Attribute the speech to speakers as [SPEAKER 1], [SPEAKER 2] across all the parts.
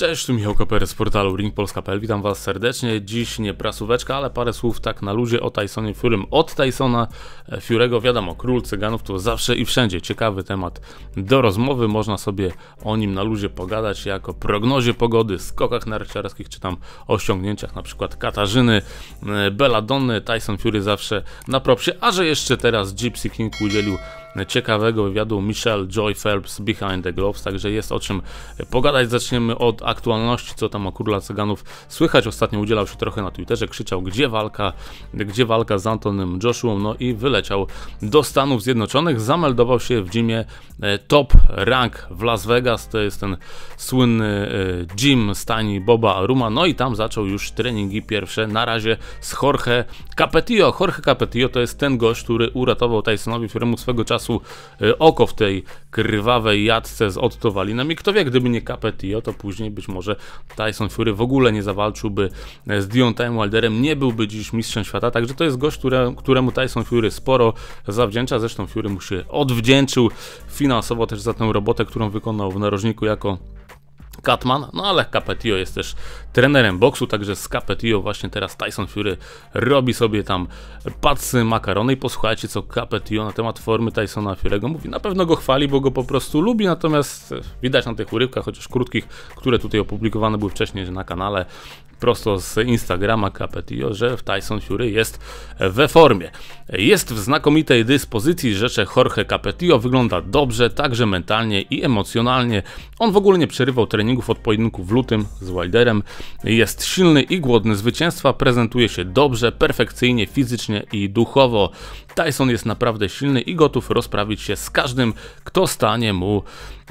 [SPEAKER 1] Cześć, tu Michał Koper z portalu ringpolska.pl, witam Was serdecznie. Dziś nie prasóweczka, ale parę słów tak na luzie o Tysonie Furym. Od Tysona e, Furego wiadomo, król cyganów to zawsze i wszędzie ciekawy temat do rozmowy. Można sobie o nim na luzie pogadać jako prognozie pogody, skokach narciarskich, czy tam osiągnięciach na przykład Katarzyny, e, Belladonny. Tyson Fury zawsze na propsie, a że jeszcze teraz Gypsy King udzielił ciekawego wywiadu Michelle Joy Phelps Behind the Gloves, także jest o czym pogadać. Zaczniemy od aktualności, co tam o Kurla Cyganów słychać. Ostatnio udzielał się trochę na Twitterze, krzyczał gdzie walka, gdzie walka z Antonem, Joshua, no i wyleciał do Stanów Zjednoczonych. Zameldował się w gymie e, Top Rank w Las Vegas, to jest ten słynny e, gym stani Boba Aruma, no i tam zaczął już treningi pierwsze, na razie z Jorge Capetillo. Jorge Capetillo to jest ten gość, który uratował Tysonowi firmu swego czasu czasu y, oko w tej krwawej jadce z Otto Walinem. I kto wie, gdyby nie Capetillo, to później być może Tyson Fury w ogóle nie zawalczyłby e, z Deontayem Wilderem, nie byłby dziś mistrzem świata, także to jest gość, które, któremu Tyson Fury sporo zawdzięcza, zresztą Fury mu się odwdzięczył finansowo też za tę robotę, którą wykonał w narożniku jako Katman, no ale Capetillo jest też trenerem boksu, także z Capetillo właśnie teraz Tyson Fury robi sobie tam pacy makarony i posłuchajcie co Capetillo na temat formy Tysona Fury'ego mówi. Na pewno go chwali, bo go po prostu lubi, natomiast widać na tych urywkach, chociaż krótkich, które tutaj opublikowane były wcześniej na kanale, prosto z Instagrama KPTO, że Tyson Fury jest we formie. Jest w znakomitej dyspozycji, rzecze Jorge Capetillo wygląda dobrze, także mentalnie i emocjonalnie. On w ogóle nie przerywał treningów od pojedynku w lutym z Wilderem. Jest silny i głodny zwycięstwa, prezentuje się dobrze, perfekcyjnie, fizycznie i duchowo. Tyson jest naprawdę silny i gotów rozprawić się z każdym, kto stanie mu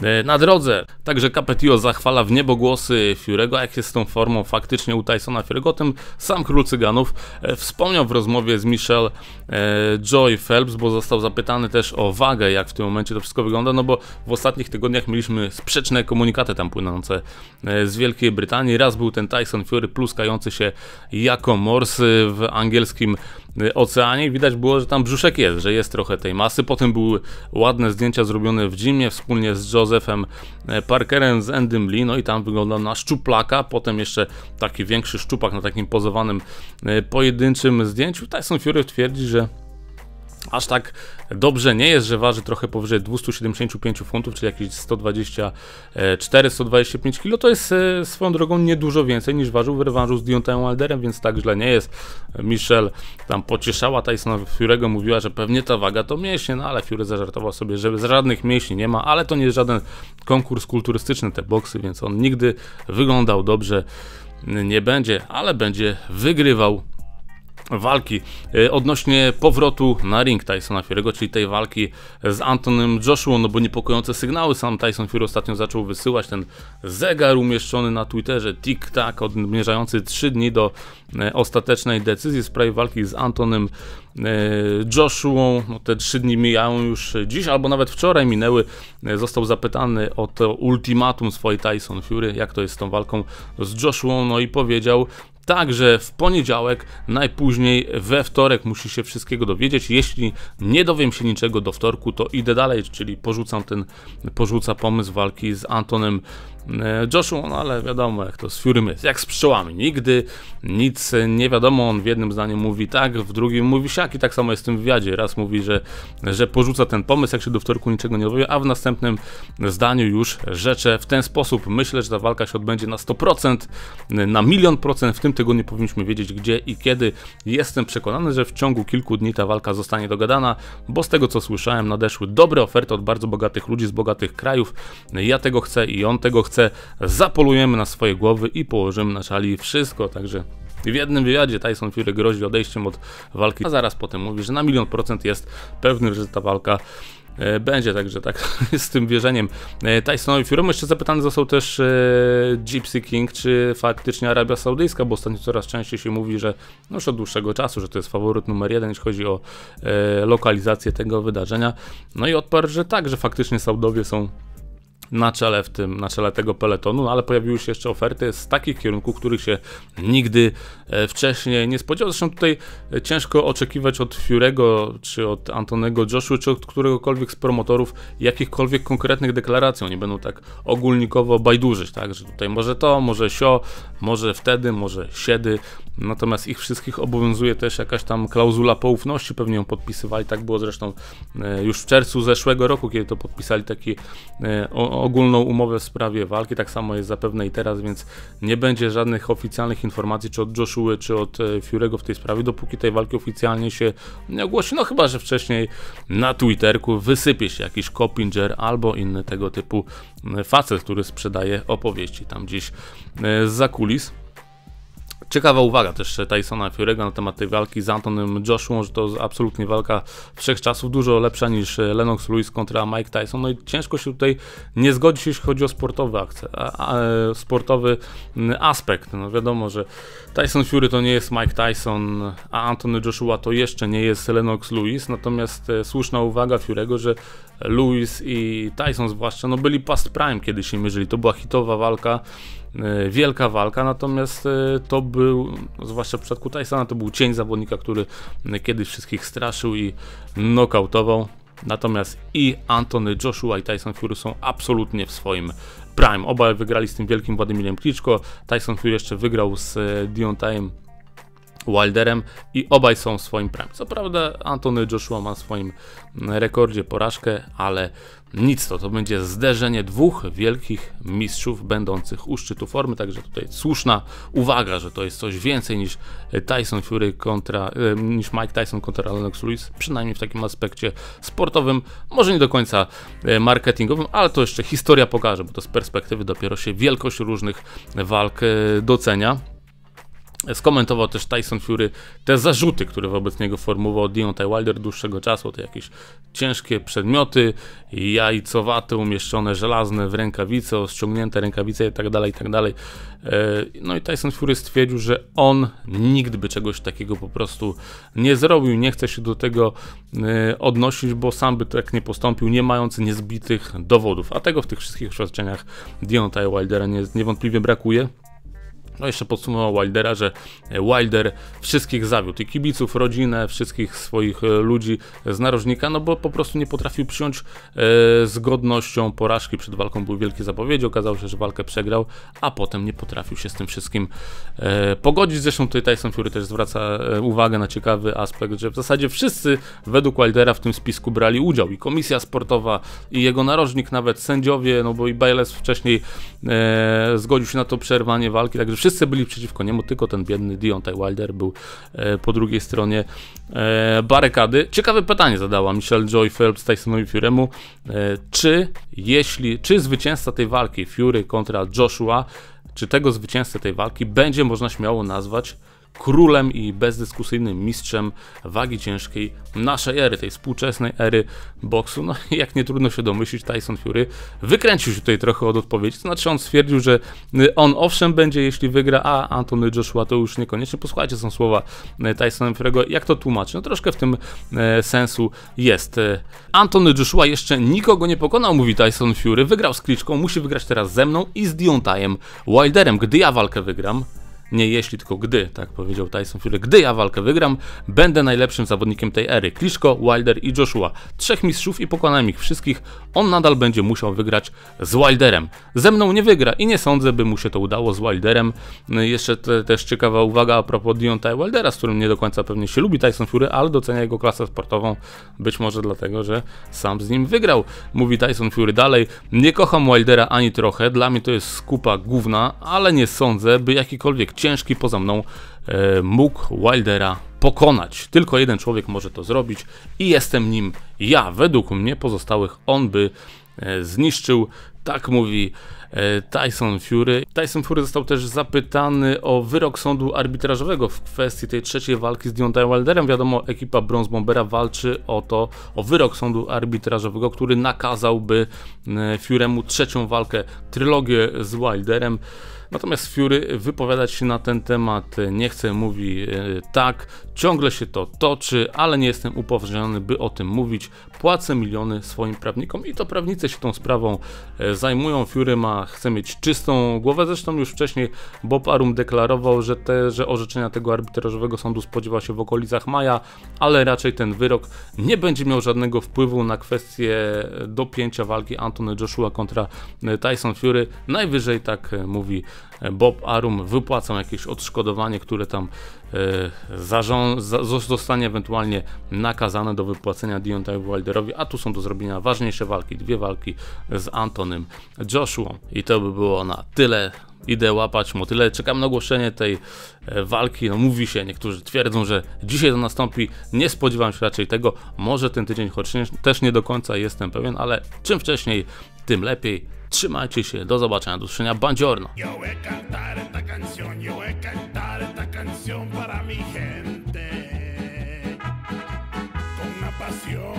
[SPEAKER 1] e, na drodze. Także Capetillo zachwala w niebogłosy Fiurego, jak jest z tą formą faktycznie u Tysona tym sam król cyganów, e, wspomniał w rozmowie z Michelle Joy Phelps, bo został zapytany też o wagę, jak w tym momencie to wszystko wygląda, no bo w ostatnich tygodniach mieliśmy sprzeczne komunikaty tam płynące e, z Wielkiej Brytanii. Raz był ten Tyson Fury pluskający się jako Morsy w angielskim Y, oceanie. Widać było, że tam brzuszek jest, że jest trochę tej masy. Potem były ładne zdjęcia zrobione w zimie wspólnie z Josephem e, Parkerem, z Endym Lee, no i tam wyglądał na szczuplaka. Potem jeszcze taki większy szczupak na takim pozowanym e, pojedynczym zdjęciu. Tyson Fury twierdzi, że aż tak dobrze nie jest, że waży trochę powyżej 275 funtów, czyli jakieś 124-125 kg. To jest e, swoją drogą niedużo więcej niż ważył w rewanżu z Deontayem Alderem, więc tak źle nie jest. Michelle tam pocieszała Tysona Fury'ego, mówiła, że pewnie ta waga to mięśnie, no ale Fury zażartował sobie, że żadnych mięśni nie ma, ale to nie jest żaden konkurs kulturystyczny te boksy, więc on nigdy wyglądał dobrze nie będzie, ale będzie wygrywał walki e, odnośnie powrotu na ring Tysona Fury'ego, czyli tej walki z Antonem Joshua, no bo niepokojące sygnały sam Tyson Fury ostatnio zaczął wysyłać, ten zegar umieszczony na Twitterze, tik-tak, odmierzający 3 dni do e, ostatecznej decyzji w sprawie walki z Antonem e, Joshua, no te 3 dni mijają już dziś, albo nawet wczoraj minęły, został zapytany o to ultimatum swojej Tyson Fury, jak to jest z tą walką z Joshua, no i powiedział, Także w poniedziałek, najpóźniej we wtorek musi się wszystkiego dowiedzieć. Jeśli nie dowiem się niczego do wtorku, to idę dalej, czyli porzucam ten, porzuca pomysł walki z Antonem E, Joshua, no ale wiadomo, jak to z Fury jest, jak z pszczołami, nigdy nic nie wiadomo, on w jednym zdaniu mówi tak, w drugim mówi siak i tak samo jest w tym wywiadzie, raz mówi, że, że porzuca ten pomysł, jak się do wtorku niczego nie dowie, a w następnym zdaniu już rzecze w ten sposób, myślę, że ta walka się odbędzie na 100%, na milion procent, w tym tygodniu powinniśmy wiedzieć gdzie i kiedy, jestem przekonany, że w ciągu kilku dni ta walka zostanie dogadana, bo z tego co słyszałem nadeszły dobre oferty od bardzo bogatych ludzi z bogatych krajów, ja tego chcę i on tego chce, chce, zapolujemy na swoje głowy i położymy na szali wszystko, także w jednym wywiadzie Tyson Fury grozi odejściem od walki, a zaraz potem mówi, że na milion procent jest pewny, że ta walka e, będzie, także tak z tym wierzeniem e, Tysonowi Fury'emu. Jeszcze zapytany został też e, Gypsy King, czy faktycznie Arabia Saudyjska, bo ostatnio coraz częściej się mówi, że no już od dłuższego czasu, że to jest faworyt numer jeden, jeśli chodzi o lokalizację tego wydarzenia. No i odparł, że tak, że faktycznie Saudowie są na czele, w tym, na czele tego peletonu, no ale pojawiły się jeszcze oferty z takich kierunków, których się nigdy e, wcześniej nie spodziewał. Zresztą tutaj e, ciężko oczekiwać od Fiurego, czy od Antonego Joshua, czy od któregokolwiek z promotorów jakichkolwiek konkretnych deklaracji. Oni będą tak ogólnikowo bajdurzyć, tak, że tutaj może to, może sio, może wtedy, może siedy. Natomiast ich wszystkich obowiązuje też jakaś tam klauzula poufności, pewnie ją podpisywali. Tak było zresztą e, już w czerwcu zeszłego roku, kiedy to podpisali taki ogólną umowę w sprawie walki, tak samo jest zapewne i teraz, więc nie będzie żadnych oficjalnych informacji czy od Joshua, czy od e, Fiurego w tej sprawie, dopóki tej walki oficjalnie się nie ogłosi, no chyba, że wcześniej na Twitterku wysypie się jakiś copinger albo inny tego typu e, facet, który sprzedaje opowieści tam gdzieś e, za kulis. Ciekawa uwaga też e, Tysona Fiorego na temat tej walki z Antonem Joshua, że to absolutnie walka wszechczasów, dużo lepsza niż e, Lennox Lewis kontra Mike Tyson. No i ciężko się tutaj nie zgodzić, jeśli chodzi o sportowy, akce, e, sportowy aspekt. No wiadomo, że Tyson Fury to nie jest Mike Tyson, a Antony Joshua to jeszcze nie jest Lennox Lewis, natomiast słuszna uwaga Fiurego, że Lewis i Tyson zwłaszcza, no byli past prime, kiedyś się mierzyli. To była hitowa walka, E, wielka walka, natomiast e, to był, zwłaszcza w przypadku Tysona, to był cień zawodnika, który e, kiedyś wszystkich straszył i nokautował. Natomiast i Antony Joshua i Tyson Fury są absolutnie w swoim prime. Obaj wygrali z tym wielkim Władimirem Kliczko. Tyson Fury jeszcze wygrał z Deontayem Wilderem i obaj są w swoim prime. Co prawda Antony Joshua ma w swoim rekordzie porażkę, ale nic to, to będzie zderzenie dwóch wielkich mistrzów będących u szczytu formy, także tutaj słuszna uwaga, że to jest coś więcej niż Tyson Fury kontra, e, niż Mike Tyson kontra Lennox Lewis, przynajmniej w takim aspekcie sportowym, może nie do końca e, marketingowym, ale to jeszcze historia pokaże, bo to z perspektywy dopiero się wielkość różnych walk e, docenia. Skomentował też Tyson Fury te zarzuty, które wobec niego formułował Deontay Wilder dłuższego czasu. To jakieś ciężkie przedmioty, jajcowate, umieszczone żelazne w rękawice, ściągnięte rękawice itd., tak itd. Tak e, no i Tyson Fury stwierdził, że on nigdy by czegoś takiego po prostu nie zrobił, nie chce się do tego e, odnosić, bo sam by tak nie postąpił, nie mając niezbitych dowodów. A tego w tych wszystkich oświadczeniach Deontay Wildera niewątpliwie brakuje. No jeszcze podsumował Wildera, że e, Wilder wszystkich zawiódł i kibiców, rodzinę, wszystkich swoich e, ludzi z narożnika, no bo po prostu nie potrafił przyjąć e, z godnością porażki. Przed walką były wielkie zapowiedzi, okazało się, że walkę przegrał, a potem nie potrafił się z tym wszystkim e, pogodzić. Zresztą tutaj Tyson Fury też zwraca e, uwagę na ciekawy aspekt, że w zasadzie wszyscy według Wildera w tym spisku brali udział i komisja sportowa, i jego narożnik, nawet sędziowie, no bo i Bayless wcześniej e, zgodził się na to przerwanie walki, także wszyscy wszyscy byli przeciwko niemu, tylko ten biedny Deontay Wilder był e, po drugiej stronie e, barykady. Ciekawe pytanie zadała Michelle Joy Phelps Tysonowi Fury'emu, e, czy jeśli, czy zwycięzca tej walki Fury kontra Joshua, czy tego zwycięzcę tej walki będzie można śmiało nazwać królem i bezdyskusyjnym mistrzem wagi ciężkiej naszej ery, tej współczesnej ery boksu. No jak nie trudno się domyślić, Tyson Fury wykręcił się tutaj trochę od odpowiedzi. To znaczy on stwierdził, że y, on owszem będzie, jeśli wygra, a Antony Joshua to już niekoniecznie. Posłuchajcie, są słowa y, Tysona Fury'ego. Jak to tłumaczy? No troszkę w tym e, sensu jest. Antony Joshua jeszcze nikogo nie pokonał, mówi Tyson Fury. Wygrał z Kliczką, musi wygrać teraz ze mną i z Deontayem Wilderem. Gdy ja walkę wygram, nie jeśli, tylko gdy, tak powiedział Tyson Fury, gdy ja walkę wygram, będę najlepszym zawodnikiem tej ery. Kliszko, Wilder i Joshua. Trzech mistrzów i pokonałem ich wszystkich. On nadal będzie musiał wygrać z Wilderem. Ze mną nie wygra i nie sądzę, by mu się to udało z Wilderem. Jeszcze te, też ciekawa uwaga a propos Deontay Wildera, z którym nie do końca pewnie się lubi Tyson Fury, ale docenia jego klasę sportową. Być może dlatego, że sam z nim wygrał. Mówi Tyson Fury dalej. Nie kocham Wildera ani trochę. Dla mnie to jest skupa główna, ale nie sądzę, by jakikolwiek ciężki poza mną e, mógł Wildera pokonać. Tylko jeden człowiek może to zrobić i jestem nim ja. Według mnie pozostałych on by e, zniszczył. Tak mówi e, Tyson Fury. Tyson Fury został też zapytany o wyrok sądu arbitrażowego w kwestii tej trzeciej walki z Deontay Wilderem. Wiadomo, ekipa Bronze Bombera walczy o to, o wyrok sądu arbitrażowego, który nakazałby e, Furemu trzecią walkę, trylogię z Wilderem. Natomiast Fury wypowiadać się na ten temat nie chce, mówi e, tak, ciągle się to toczy, ale nie jestem upoważniony, by o tym mówić. Płacę miliony swoim prawnikom i to prawnicy się tą sprawą zajmują. Fury ma, chce mieć czystą głowę, zresztą już wcześniej Bob Arum deklarował, że, te, że orzeczenia tego arbitrażowego sądu spodziewa się w okolicach maja, ale raczej ten wyrok nie będzie miał żadnego wpływu na kwestię dopięcia walki Antony Joshua kontra e, Tyson Fury. Najwyżej tak e, mówi Bob Arum wypłacą jakieś odszkodowanie, które tam e, zostanie ewentualnie nakazane do wypłacenia Deontay Wilderowi, a tu są do zrobienia ważniejsze walki, dwie walki z Antonym Joshua. I to by było na tyle idę łapać motyle. Czekam na ogłoszenie tej e, walki. No, mówi się, niektórzy twierdzą, że dzisiaj to nastąpi. Nie spodziewam się raczej tego. Może ten tydzień, choć też nie do końca jestem pewien, ale czym wcześniej, tym lepiej. Trzymajcie się, do zobaczenia, do usłyszenia, buongiorno. pasión.